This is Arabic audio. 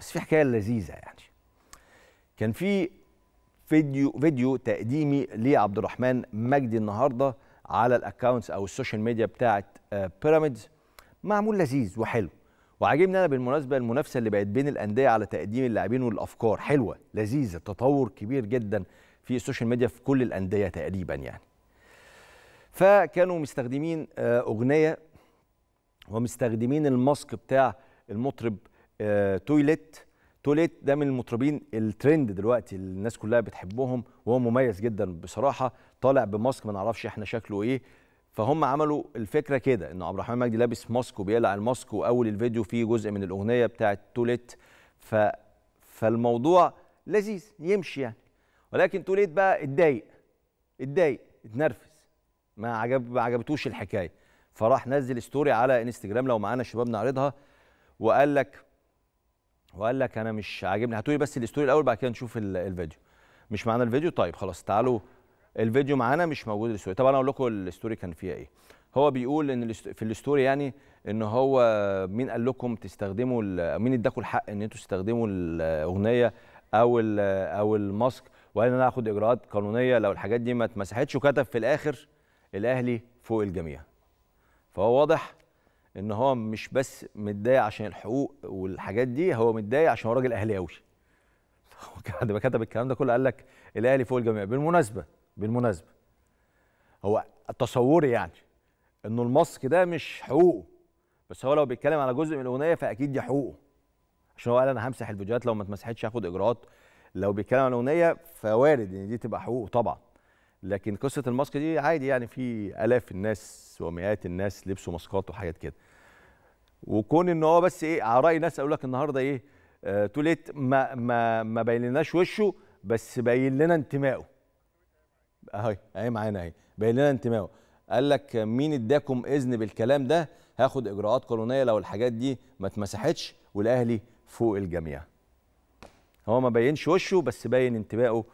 بس في حكايه لذيذه يعني كان في فيديو فيديو تقديمي لعبد الرحمن مجدي النهارده على الاكونتس او السوشيال ميديا بتاعه آه، بيراميدز معمول لذيذ وحلو وعاجبني انا بالمناسبه المنافسه اللي بقت بين الانديه على تقديم اللاعبين والافكار حلوه لذيذه تطور كبير جدا في السوشيال ميديا في كل الانديه تقريبا يعني فكانوا مستخدمين آه، اغنيه ومستخدمين الماسك بتاع المطرب تويليت آه، توليت ده من المطربين الترند دلوقتي الناس كلها بتحبهم وهو مميز جدا بصراحه طالع بماسك ما نعرفش احنا شكله ايه فهم عملوا الفكره كده ان عبد الرحمن مجدي لابس ماسك وبيقلع الماسك واول الفيديو فيه جزء من الاغنيه بتاعه توليت ف فالموضوع لذيذ يمشي يعني ولكن توليت بقى اتضايق اتضايق اتنرفز ما عجب ما عجبتوش الحكايه فراح نزل ستوري على انستجرام لو معانا شباب نعرضها وقال لك وقال لك انا مش عاجبني هاتولي بس الاستوري الاول بعد كده نشوف الفيديو مش معانا الفيديو طيب خلاص تعالوا الفيديو معانا مش موجود الاستوري طب انا اقول لكم الاستوري كان فيها ايه هو بيقول ان في الاستوري يعني ان هو مين قال لكم تستخدموا مين اداكم الحق ان انتوا تستخدموا الاغنيه او او الماسك وقال انا هاخد اجراءات قانونيه لو الحاجات دي ما اتمسحتش وكتب في الاخر الاهلي فوق الجميع فهو واضح ان هو مش بس متضايق عشان الحقوق والحاجات دي هو متضايق عشان هو راجل اهلاوي بعد ما كتب الكلام ده كله قال لك الاهلي فوق الجميع بالمناسبه بالمناسبه هو تصوري يعني انه الماسك ده مش حقوقه بس هو لو بيتكلم على جزء من الاغنيه فاكيد دي حقوقه عشان هو قال انا همسح الفيديوهات لو ما اتمسحتش هاخد اجراءات لو بيتكلم عن الاغنيه فوارد ان دي تبقى حقوقه طبعا لكن قصه الماسك دي عادي يعني في الاف الناس ومئات الناس لبسوا ماسكات وحاجات كده وكون ان هو بس ايه على راي ناس اقول لك النهارده ايه توليت آه، ما ما ما بينلناش وشه بس باين لنا انتمائه اهي اهي معانا اهي باين لنا انتمائه قال لك مين اداكم اذن بالكلام ده هاخد اجراءات قانونيه لو الحاجات دي ما اتمسحتش والاهلي فوق الجميع هو ما بينش وشه بس باين انتمائه